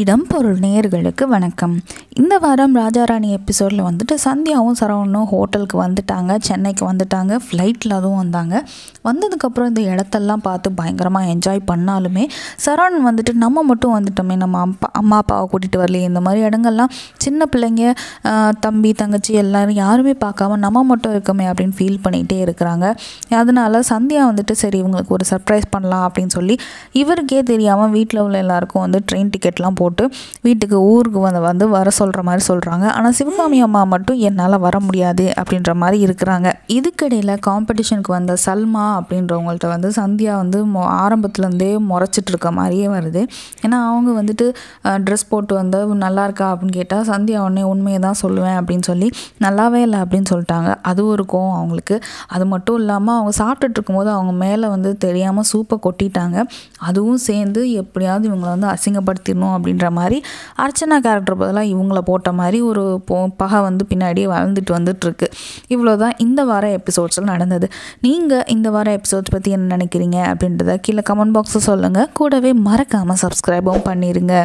இடம் பொருள் நேர்களுக்கு வணக்கம் இந்த வாரம் ராஜாராணி எபிசோடில் வந்துட்டு சந்தியாவும் சரவணும் ஹோட்டலுக்கு வந்துட்டாங்க சென்னைக்கு வந்துட்டாங்க ஃப்ளைட்டில் அதுவும் வந்தாங்க வந்ததுக்கப்புறம் இந்த இடத்தெல்லாம் பார்த்து பயங்கரமாக என்ஜாய் பண்ணாலுமே சரவணன் வந்துட்டு நம்ம மட்டும் வந்துட்டோமே நம்ம அப்பா அம்மா அப்பாவை கூட்டிகிட்டு வரலையே இந்த மாதிரி இடங்கள்லாம் சின்ன பிள்ளைங்க தம்பி தங்கச்சி எல்லோரும் யாருமே பார்க்காம நம்ம மட்டும் இருக்கோமே அப்படின்னு ஃபீல் பண்ணிகிட்டே இருக்கிறாங்க அதனால் சந்தியா வந்துட்டு சரி இவங்களுக்கு ஒரு சர்ப்ரைஸ் பண்ணலாம் அப்படின்னு சொல்லி இவருக்கே தெரியாமல் வீட்டில் உள்ள எல்லாருக்கும் வந்து ட்ரெயின் டிக்கெட்லாம் போ போட்டு வீட்டுக்கு ஊருக்கு வந்து வந்து வர சொல்கிற மாதிரி சொல்கிறாங்க ஆனால் சிவகாமி அம்மா மட்டும் என்னால் வர முடியாது அப்படின்ற மாதிரி இருக்கிறாங்க இதுக்கிடையில் காம்படிஷனுக்கு வந்த சல்மா அப்படின்றவங்கள்ட்ட வந்து சந்தியா வந்து மொ ஆரம்பத்துலேருந்தே முறைச்சிட்டு இருக்க மாதிரியே வருது ஏன்னா அவங்க வந்துட்டு ட்ரெஸ் போட்டு வந்து நல்லா இருக்கா அப்படின்னு கேட்டால் சந்தியா உடனே உண்மையை தான் சொல்லுவேன் அப்படின்னு சொல்லி நல்லாவே இல்லை அப்படின்னு சொல்லிட்டாங்க அது ஒரு கோவம் அவங்களுக்கு அது மட்டும் இல்லாமல் அவங்க சாப்பிட்டுட்டு இருக்கும்போது அவங்க மேலே வந்து தெரியாமல் சூப்பை கொட்டிட்டாங்க அதுவும் சேர்ந்து எப்படியாவது இவங்களை வந்து அசிங்கப்படுத்திடணும் அப்படின்னு அப்படின்ற மாதிரி அர்ச்சனா கேரக்டர் பதிலாக இவங்கள போட்ட மாதிரி ஒரு பகை வந்து பின்னாடி வளர்ந்துட்டு வந்துட்டுருக்கு இவ்வளோ தான் இந்த வார எபிசோட்ஸில் நடந்தது நீங்கள் இந்த வார எபிசோட்ஸ் பற்றி என்ன நினைக்கிறீங்க அப்படின்றத கீழே கமெண்ட் பாக்ஸில் சொல்லுங்கள் கூடவே மறக்காமல் சப்ஸ்கிரைபும் பண்ணிடுங்க